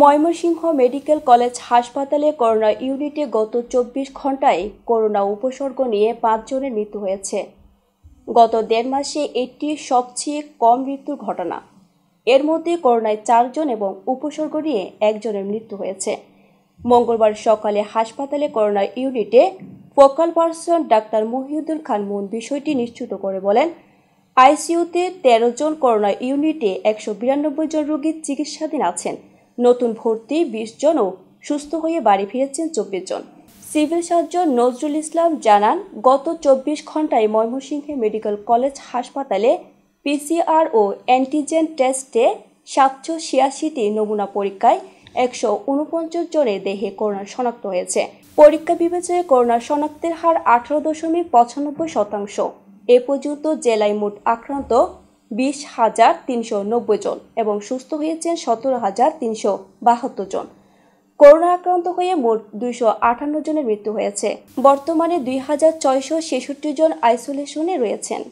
Mymensingh medical college হাসপাতালে corona ইউনিটে গত চব্বিশ ঘন্টায় করোনা উপসর্গ নিয়ে পাঁচজনের মৃত্যু হয়েছে গত দেড় মাসে এটি সবচেয়ে কম মৃত্যুর ঘটনা এর মধ্যে করোনায় চারজন এবং উপসর্গ নিয়ে একজনের মৃত্যু হয়েছে মঙ্গলবার সকালে হাসপাতালে করোনা ইউনিটে ফোকাল পার্সন ডাক্তার মহিউদ্দুল খান মুন বিষয়টি নিশ্চিত করে বলেন আইসিইউতে তেরো জন করোনা ইউনিটে একশো বিরানব্বই জন রোগী চিকিৎসাধীন আছেন নতুন ভর্তি বিশ জনও সুস্থ হয়ে বাড়ি ফিরেছেন চব্বিশ জন সিভিল সার্জন নজরুল ইসলাম জানান গত চব্বিশ ঘন্টায় ময়মনসিংহে মেডিকেল কলেজ হাসপাতালে পিসিআর ও অ্যান্টিজেন টেস্টে সাতশো ছিয়াশিটি নমুনা পরীক্ষায় একশো উনপঞ্চাশ জনের দেহে করোনা শনাক্ত হয়েছে পরীক্ষা বিবেচনায় করোনা শনাক্তের হার আঠারো দশমিক পঁচানব্বই শতাংশ এ পর্যন্ত জেলায় মোট আক্রান্ত বিশ হাজার তিনশো নব্বই জন এবং সুস্থ হয়েছেন সতেরো হাজার তিনশো বাহাত্তর জন করোনা আক্রান্ত হয়ে মোট দুইশো আটান্ন জনের মৃত্যু হয়েছে বর্তমানে দুই হাজার ছয়শো ছেষট্টি জন আইসোলেশনে রয়েছেন